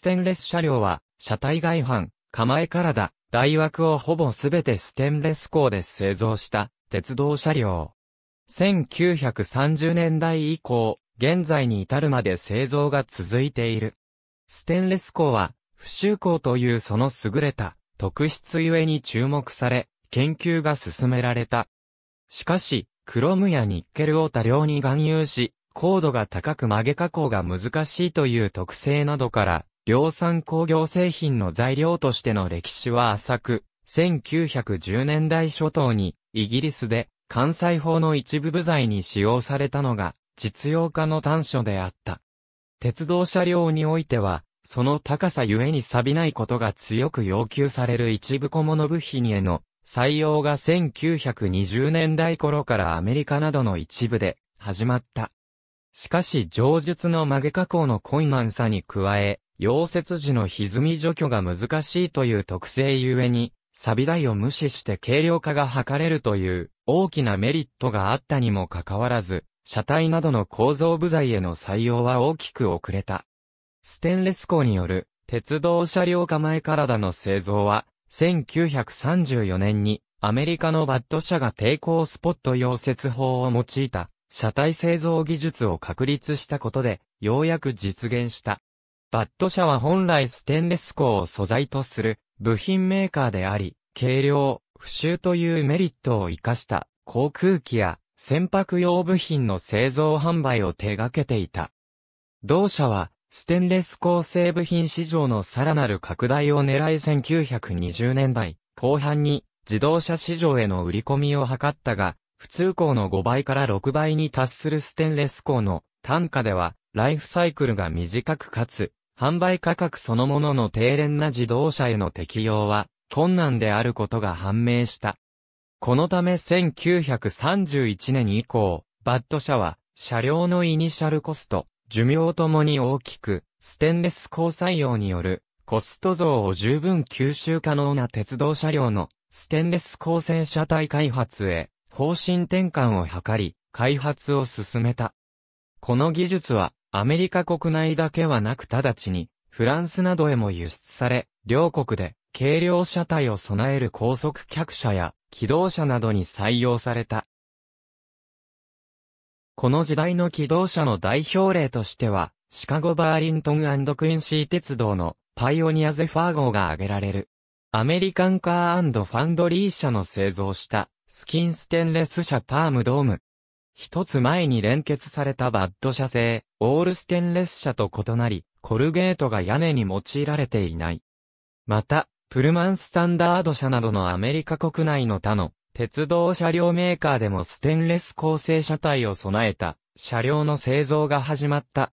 ステンレス車両は、車体外反、構え体、台枠をほぼすべてステンレス鋼で製造した鉄道車両。1930年代以降、現在に至るまで製造が続いている。ステンレス鋼は、不臭鋼というその優れた特質ゆえに注目され、研究が進められた。しかし、クロムやニッケルを多量に含有し、高度が高く曲げ加工が難しいという特性などから、量産工業製品の材料としての歴史は浅く、1910年代初頭にイギリスで関西法の一部部材に使用されたのが実用化の短所であった。鉄道車両においては、その高さゆえに錆びないことが強く要求される一部小物部品への採用が1920年代頃からアメリカなどの一部で始まった。しかし上述の曲げ加工の困難さに加え、溶接時の歪み除去が難しいという特性ゆえに、錆台を無視して軽量化が図れるという大きなメリットがあったにもかかわらず、車体などの構造部材への採用は大きく遅れた。ステンレス鋼による鉄道車両構え体の製造は、1934年にアメリカのバッド社が抵抗スポット溶接法を用いた車体製造技術を確立したことで、ようやく実現した。バット車は本来ステンレス鋼を素材とする部品メーカーであり、軽量、不臭というメリットを活かした航空機や船舶用部品の製造販売を手掛けていた。同社はステンレス鋼製部品市場のさらなる拡大を狙い1920年代後半に自動車市場への売り込みを図ったが、普通鋼の5倍から6倍に達するステンレス鋼の単価では、ライフサイクルが短くかつ、販売価格そのものの低廉な自動車への適用は困難であることが判明した。このため1931年以降、バッド社は車両のイニシャルコスト、寿命ともに大きく、ステンレス鋼採用によるコスト増を十分吸収可能な鉄道車両のステンレス鋼線車体開発へ方針転換を図り、開発を進めた。この技術は、アメリカ国内だけはなく直ちに、フランスなどへも輸出され、両国で、軽量車体を備える高速客車や、機動車などに採用された。この時代の機動車の代表例としては、シカゴ・バーリントンクインシー鉄道のパイオニア・ゼファー号が挙げられる。アメリカンカーファンドリー社の製造したスキンステンレス車パームドーム。一つ前に連結されたバッド車製、オールステンレス車と異なり、コルゲートが屋根に用いられていない。また、プルマンスタンダード車などのアメリカ国内の他の鉄道車両メーカーでもステンレス構成車体を備えた車両の製造が始まった。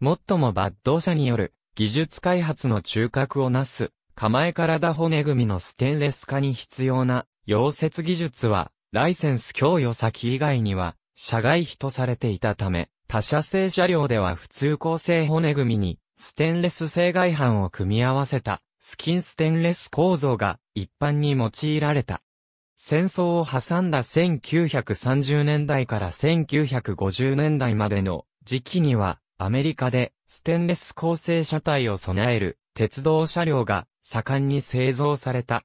もっともバッド車による技術開発の中核をなす構え体骨組みのステンレス化に必要な溶接技術は、ライセンス供与先以外には、社外費とされていたため、他社製車両では普通構成骨組みに、ステンレス製外板を組み合わせた、スキンステンレス構造が一般に用いられた。戦争を挟んだ1930年代から1950年代までの時期には、アメリカでステンレス構成車体を備える鉄道車両が盛んに製造された。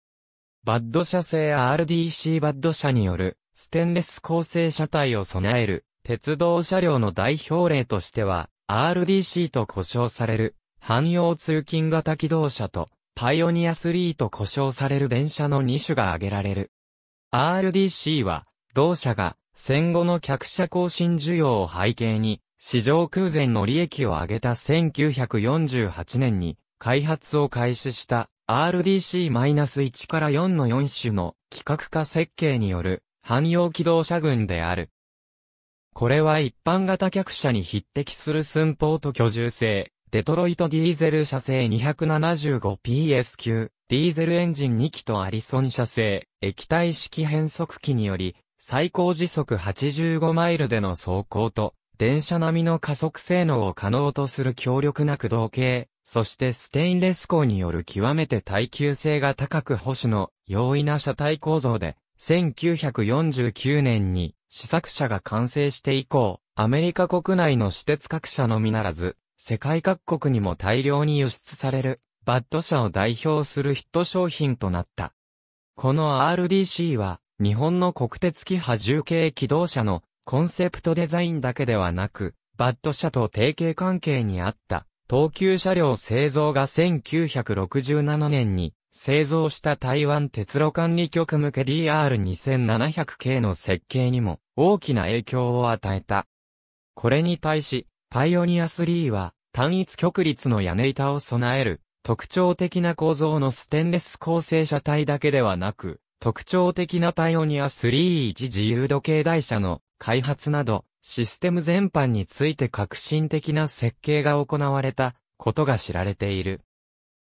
バッド社製 RDC バッド社によるステンレス構成車体を備える鉄道車両の代表例としては RDC と呼称される汎用通勤型機動車とパイオニア3と呼称される電車の2種が挙げられる。RDC は同社が戦後の客車更新需要を背景に市場空前の利益を上げた1948年に開発を開始した RDC-1 から4の4種の規格化設計による汎用機動車群である。これは一般型客車に匹敵する寸法と居住性、デトロイトディーゼル車製 275PS 級、ディーゼルエンジン2機とアリソン車製、液体式変速機により、最高時速85マイルでの走行と、電車並みの加速性能を可能とする強力な駆動系、そしてステインレス鋼による極めて耐久性が高く保守の容易な車体構造で、1949年に試作車が完成して以降、アメリカ国内の私鉄各社のみならず、世界各国にも大量に輸出される、バッド車を代表するヒット商品となった。この RDC は、日本の国鉄機波重系機動車のコンセプトデザインだけではなく、バッド車と提携関係にあった東急車両製造が1967年に製造した台湾鉄路管理局向け DR2700 系の設計にも大きな影響を与えた。これに対し、パイオニア3は単一極率の屋根板を備える特徴的な構造のステンレス構成車体だけではなく、特徴的なパイオニア3一自由度系台車の開発など、システム全般について革新的な設計が行われたことが知られている。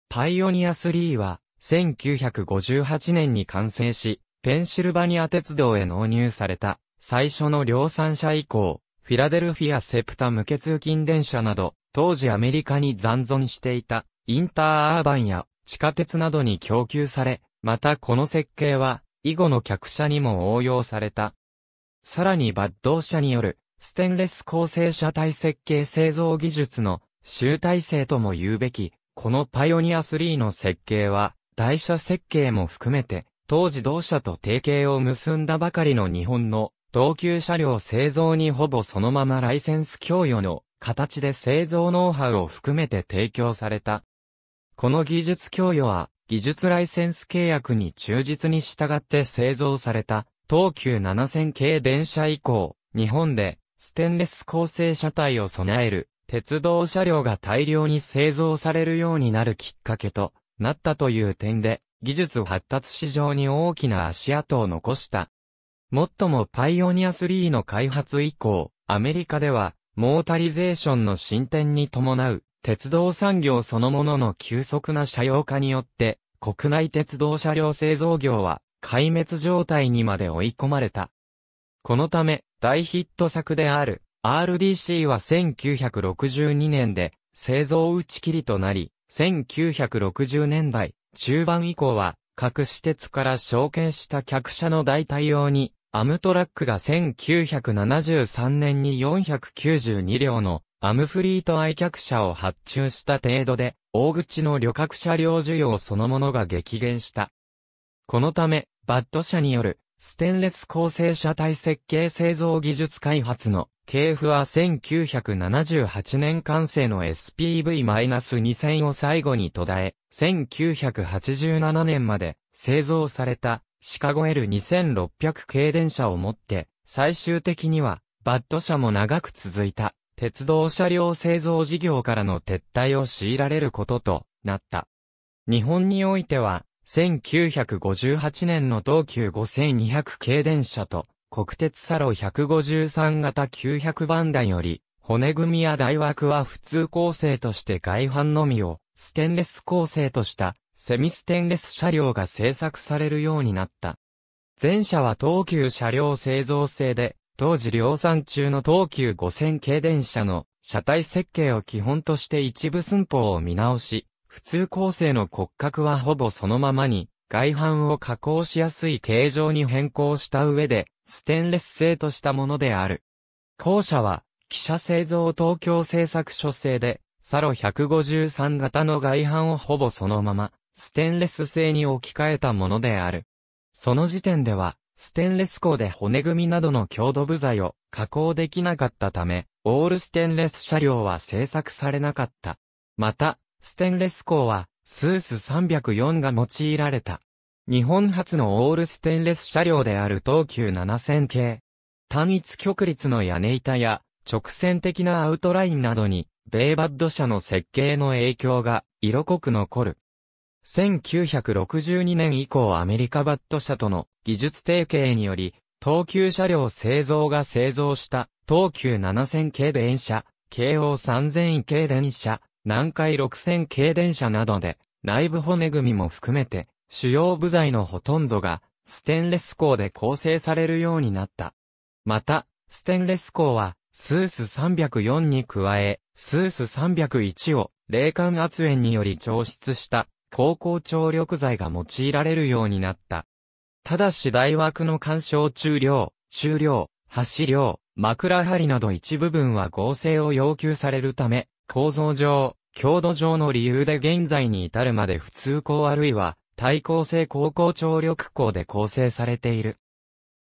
パイオニア3は1958年に完成し、ペンシルバニア鉄道へ納入された最初の量産車以降、フィラデルフィアセプタ無け通勤電車など、当時アメリカに残存していたインターアーバンや地下鉄などに供給され、またこの設計は以後の客車にも応用された。さらに抜動車によるステンレス構成車体設計製造技術の集大成とも言うべき、このパイオニア3の設計は、台車設計も含めて、当時同社と提携を結んだばかりの日本の同級車両製造にほぼそのままライセンス供与の形で製造ノウハウを含めて提供された。この技術供与は技術ライセンス契約に忠実に従って製造された東急7000系電車以降、日本でステンレス構成車体を備える鉄道車両が大量に製造されるようになるきっかけとなったという点で、技術発達市場に大きな足跡を残した。もっともパイオニア3の開発以降、アメリカでは、モータリゼーションの進展に伴う、鉄道産業そのものの急速な車用化によって、国内鉄道車両製造業は、壊滅状態にまで追い込まれた。このため、大ヒット作である RDC は1962年で製造打ち切りとなり、1960年代中盤以降は各私鉄から承継した客車の代替用にアムトラックが1973年に492両のアムフリート愛客車を発注した程度で、大口の旅客車両需要そのものが激減した。このため、バッド社によるステンレス構成車体設計製造技術開発の系譜は1978年完成の SPV-2000 を最後に途絶え、1987年まで製造されたシカゴ L2600 系電車をもって最終的にはバッド車も長く続いた鉄道車両製造事業からの撤退を強いられることとなった。日本においては1958年の東急5200系電車と、国鉄サロ153型900番台より、骨組みや台枠は普通構成として外反のみを、ステンレス構成とした、セミステンレス車両が製作されるようになった。前者は東急車両製造製で、当時量産中の東急5000系電車の車体設計を基本として一部寸法を見直し、普通構成の骨格はほぼそのままに、外反を加工しやすい形状に変更した上で、ステンレス製としたものである。後者は、記者製造東京製作所製で、サロ153型の外反をほぼそのまま、ステンレス製に置き換えたものである。その時点では、ステンレス鋼で骨組みなどの強度部材を加工できなかったため、オールステンレス車両は製作されなかった。また、ステンレス鋼は、スース304が用いられた。日本初のオールステンレス車両である東急7000系。単一極率の屋根板や、直線的なアウトラインなどに、米バッド社の設計の影響が、色濃く残る。1962年以降アメリカバッド社との技術提携により、東急車両製造が製造した東急7000系電車、京王3000系電車、南海6000系電車などで、内部骨組みも含めて、主要部材のほとんどが、ステンレス鋼で構成されるようになった。また、ステンレス鋼は、スース304に加え、スース301を、冷感圧縁により調湿した、高校張力材が用いられるようになった。ただし大枠の干渉中量、中量、橋量、枕張りなど一部分は合成を要求されるため、構造上、強度上の理由で現在に至るまで普通校あるいは、対抗性高校張力校で構成されている。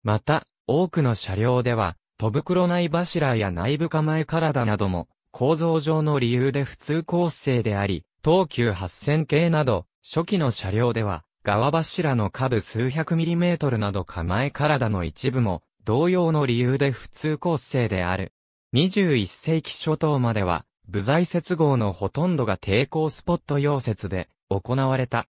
また、多くの車両では、戸袋内柱や内部構え体なども、構造上の理由で普通構成であり、東急8000系など、初期の車両では、側柱の下部数百ミリメートルなど構え体の一部も、同様の理由で普通構成である。21世紀初頭までは、部材接合のほとんどが抵抗スポット溶接で行われた。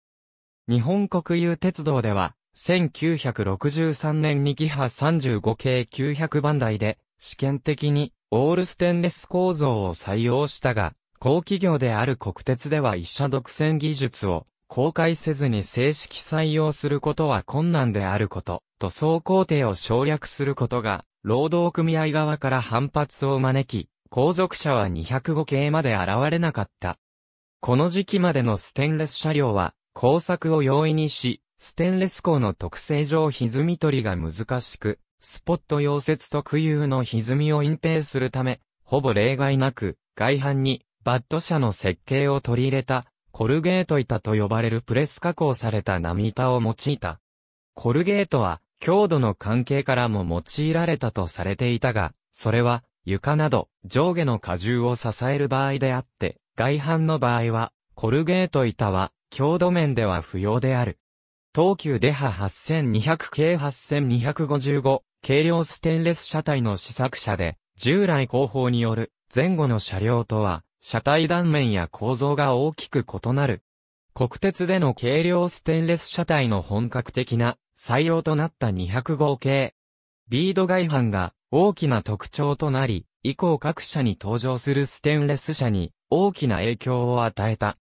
日本国有鉄道では、1963年にキハ35系900番台で、試験的にオールステンレス構造を採用したが、高企業である国鉄では一社独占技術を公開せずに正式採用することは困難であること、塗装工程を省略することが、労働組合側から反発を招き、後続車は205系まで現れなかった。この時期までのステンレス車両は、工作を容易にし、ステンレス鋼の特性上歪み取りが難しく、スポット溶接特有の歪みを隠蔽するため、ほぼ例外なく、外反に、バッド車の設計を取り入れた、コルゲート板と呼ばれるプレス加工された波板を用いた。コルゲートは、強度の関係からも用いられたとされていたが、それは、床など上下の荷重を支える場合であって、外反の場合は、コルゲート板は、強度面では不要である。東急デハ8200系8255、軽量ステンレス車体の試作車で、従来後方による前後の車両とは、車体断面や構造が大きく異なる。国鉄での軽量ステンレス車体の本格的な採用となった205系ビード外反が大きな特徴となり、以降各社に登場するステンレス車に大きな影響を与えた。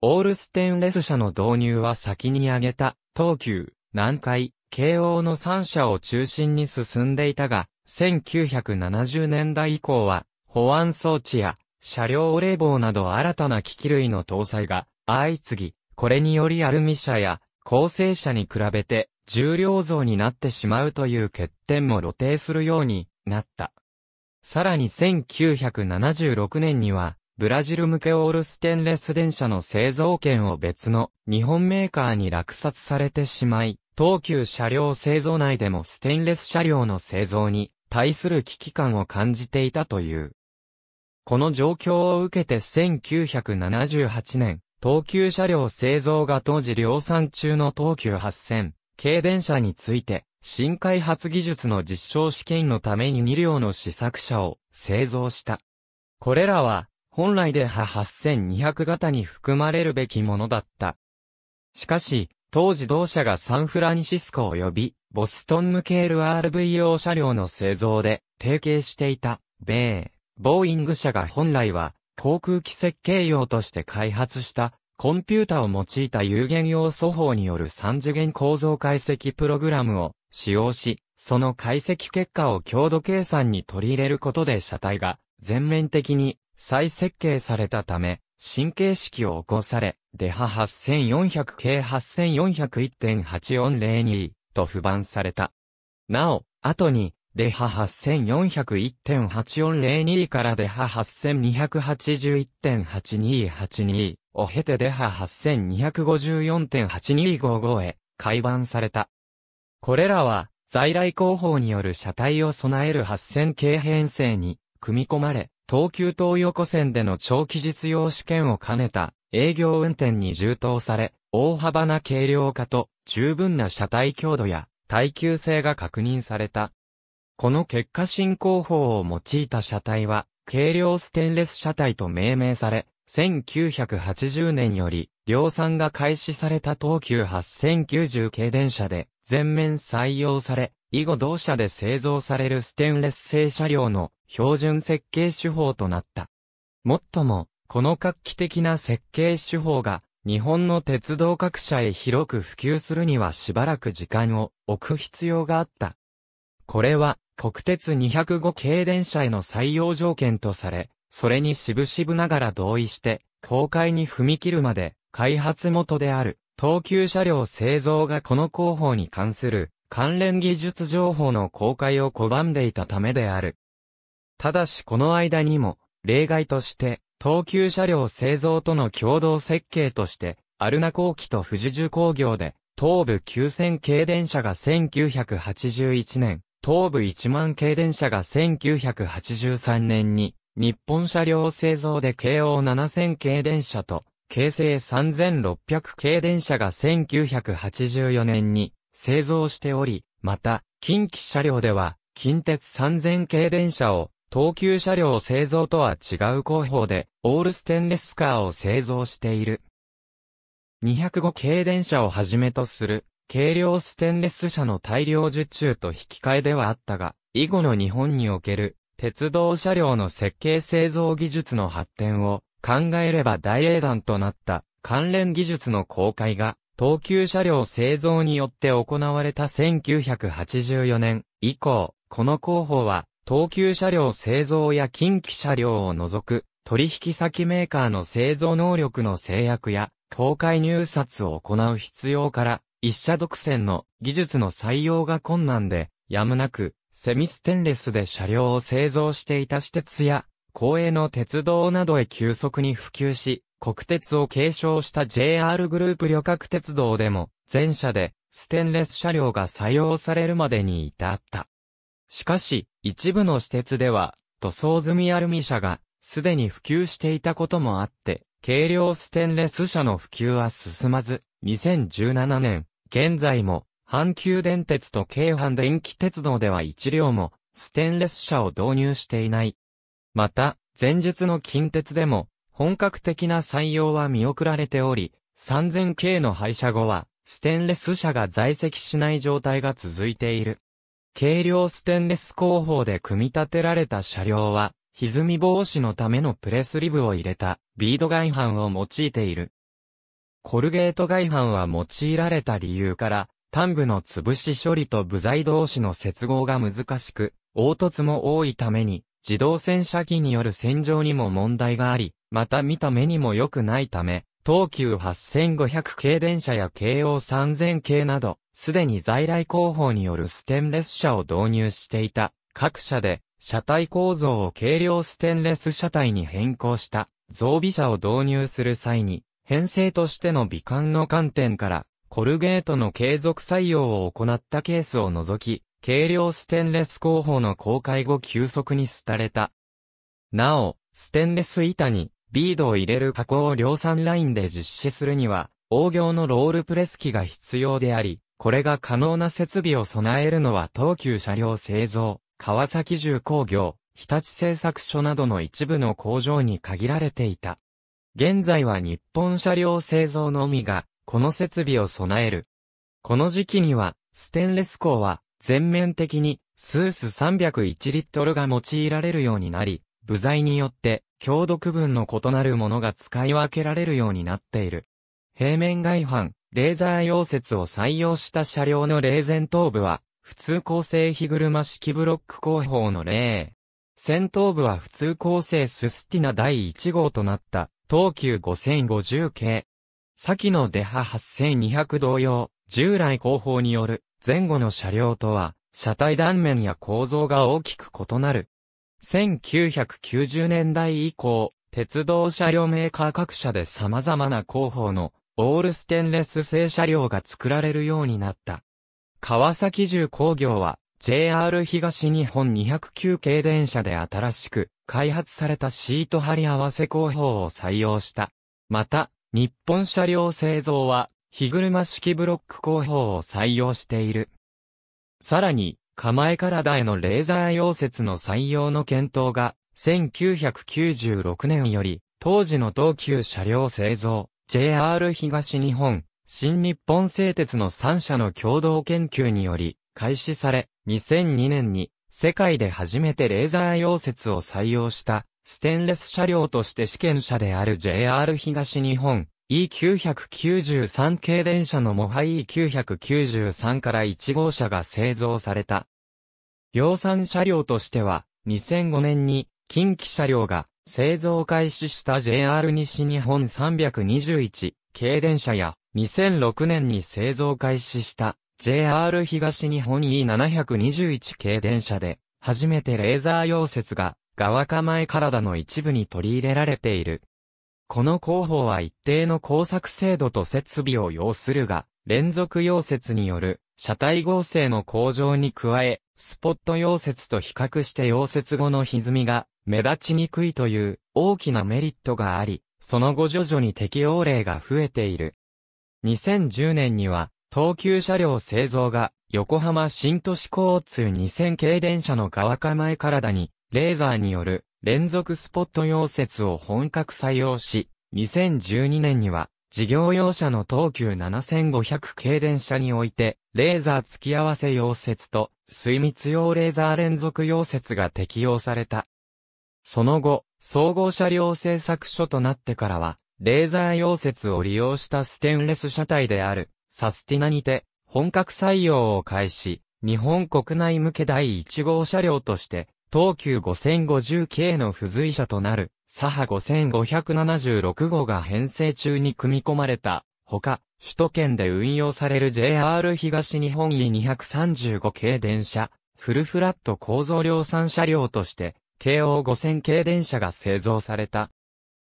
オールステンレス車の導入は先に挙げた、東急、南海、慶応の3社を中心に進んでいたが、1970年代以降は、保安装置や車両冷房など新たな機器類の搭載が相次ぎ、これによりアルミ車や構成車に比べて重量増になってしまうという欠点も露呈するようになった。さらに1976年には、ブラジル向けオールステンレス電車の製造権を別の日本メーカーに落札されてしまい、東急車両製造内でもステンレス車両の製造に対する危機感を感じていたという。この状況を受けて1978年、東急車両製造が当時量産中の東急8000、軽電車について、新開発技術の実証試験のために2両の試作車を製造した。これらは、本来で波8200型に含まれるべきものだった。しかし、当時同社がサンフランシスコ及び、ボストン向け LRV 用車両の製造で、提携していた、米、ボーイング社が本来は、航空機設計用として開発した、コンピュータを用いた有限要素法による三次元構造解析プログラムを使用し、その解析結果を強度計算に取り入れることで車体が全面的に再設計されたため、神経式を起こされ、デハ 8400K8401.8402 と不番された。なお、後にデハ8401.8402からデハ8281.8282を経てデハ8254.8255へ改版された。これらは在来工法による車体を備える8000系編成に組み込まれ、東急東横線での長期実用試験を兼ねた営業運転に充当され、大幅な軽量化と十分な車体強度や耐久性が確認された。この結果進行法を用いた車体は、軽量ステンレス車体と命名され、1980年より量産が開始された東急8090系電車で全面採用され、以後同社で製造されるステンレス製車両の標準設計手法となった。もっとも、この画期的な設計手法が日本の鉄道各社へ広く普及するにはしばらく時間を置く必要があった。これは国鉄205系電車への採用条件とされ、それに渋々ながら同意して、公開に踏み切るまで、開発元である、東急車両製造がこの広報に関する、関連技術情報の公開を拒んでいたためである。ただしこの間にも、例外として、東急車両製造との共同設計として、アルナ工機と富士重工業で、東部9000系電車が1981年、東部1万系電車が1983年に、日本車両製造で京王7000系電車と、京成3600系電車が1984年に製造しており、また、近畿車両では、近鉄3000系電車を、東急車両製造とは違う工法で、オールステンレスカーを製造している。205系電車をはじめとする、軽量ステンレス車の大量受注と引き換えではあったが、以後の日本における鉄道車両の設計製造技術の発展を考えれば大英断となった関連技術の公開が東急車両製造によって行われた1984年以降、この広報は東急車両製造や近畿車両を除く取引先メーカーの製造能力の制約や、公開入札を行う必要から、一社独占の技術の採用が困難で、やむなく、セミステンレスで車両を製造していた私鉄や、公営の鉄道などへ急速に普及し、国鉄を継承した JR グループ旅客鉄道でも、全社で、ステンレス車両が採用されるまでに至った。しかし、一部の私鉄では、塗装済みアルミ車が、すでに普及していたこともあって、軽量ステンレス車の普及は進まず、2017年、現在も、阪急電鉄と京阪電気鉄道では1両も、ステンレス車を導入していない。また、前述の近鉄でも、本格的な採用は見送られており、3000系の廃車後は、ステンレス車が在籍しない状態が続いている。軽量ステンレス工法で組み立てられた車両は、歪み防止のためのプレスリブを入れたビード外反を用いている。コルゲート外反は用いられた理由から、端部の潰し処理と部材同士の接合が難しく、凹凸も多いために、自動洗車機による洗浄にも問題があり、また見た目にも良くないため、東急8500系電車や京王3000系など、すでに在来工法によるステンレス車を導入していた各社で、車体構造を軽量ステンレス車体に変更した、増備車を導入する際に、編成としての美観の観点から、コルゲートの継続採用を行ったケースを除き、軽量ステンレス工法の公開後急速に廃れた。なお、ステンレス板にビードを入れる加工を量産ラインで実施するには、大行のロールプレス機が必要であり、これが可能な設備を備えるのは東急車両製造、川崎重工業、日立製作所などの一部の工場に限られていた。現在は日本車両製造のみが、この設備を備える。この時期には、ステンレス鋼は、全面的に、スース301リットルが用いられるようになり、部材によって、強度区分の異なるものが使い分けられるようになっている。平面外反、レーザー溶接を採用した車両の冷前頭部は、普通構成火車式ブロック工法の例。先頭部は普通構成ススティナ第1号となった東急5050系。先のデハ8200同様、従来後方による前後の車両とは、車体断面や構造が大きく異なる。1990年代以降、鉄道車両メーカー各社で様々な広報のオールステンレス製車両が作られるようになった。川崎重工業は JR 東日本209系電車で新しく開発されたシート貼り合わせ工法を採用した。また、日本車両製造は、日車式ブロック工法を採用している。さらに、構え体へのレーザー溶接の採用の検討が、1996年より、当時の東急車両製造、JR 東日本、新日本製鉄の3社の共同研究により、開始され、2002年に世界で初めてレーザー溶接を採用した、ステンレス車両として試験車である JR 東日本 E993 系電車のモハ E993 から1号車が製造された。量産車両としては、2005年に近畿車両が製造開始した JR 西日本321系電車や、2006年に製造開始した JR 東日本 E721 系電車で、初めてレーザー溶接が、側構え体の一部に取り入れられている。この工法は一定の工作精度と設備を要するが、連続溶接による車体合成の向上に加え、スポット溶接と比較して溶接後の歪みが目立ちにくいという大きなメリットがあり、その後徐々に適用例が増えている。2010年には東急車両製造が横浜新都市交通2000系電車の側構え体にレーザーによる連続スポット溶接を本格採用し、2012年には事業用車の東急7500系電車においてレーザー付き合わせ溶接と水密用レーザー連続溶接が適用された。その後、総合車両製作所となってからは、レーザー溶接を利用したステンレス車体であるサスティナにて、本格採用を開始、日本国内向け第1号車両として、東急5050系の付随車となる、サハ5576号が編成中に組み込まれた。ほか、首都圏で運用される JR 東日本 E235 系電車、フルフラット構造量産車両として、京王5000系電車が製造された。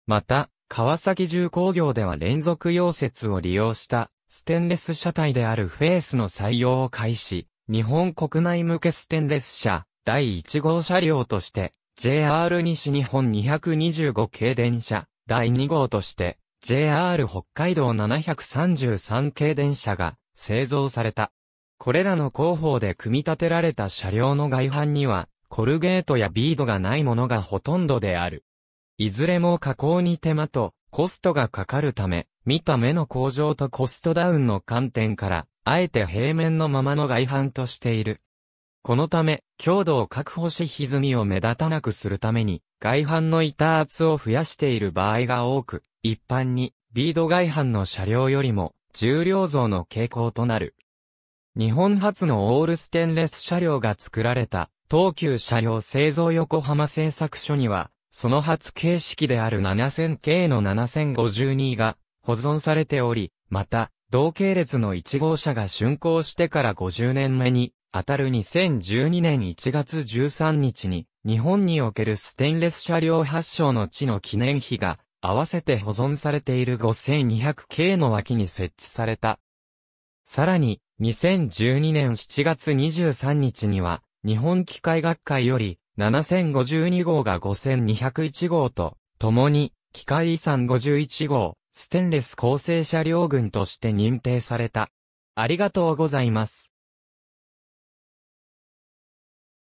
また、川崎重工業では連続溶接を利用したステンレス車体であるフェースの採用を開始、日本国内向けステンレス車、第1号車両として、JR 西日本225系電車、第2号として、JR 北海道733系電車が製造された。これらの工法で組み立てられた車両の外板には、コルゲートやビードがないものがほとんどである。いずれも加工に手間とコストがかかるため、見た目の向上とコストダウンの観点から、あえて平面のままの外反としている。このため、強度を確保し歪みを目立たなくするために、外反の板圧を増やしている場合が多く、一般に、ビード外反の車両よりも、重量増の傾向となる。日本初のオールステンレス車両が作られた、東急車両製造横浜製作所には、その初形式である 7000K の7052が保存されており、また、同系列の1号車が竣工してから50年目に、あたる2012年1月13日に、日本におけるステンレス車両発祥の地の記念碑が、合わせて保存されている 5200K の脇に設置された。さらに、2012年7月23日には、日本機械学会より、7052号が5201号と、共に、機械遺産51号、ステンレス構成車両群として認定された。ありがとうございます。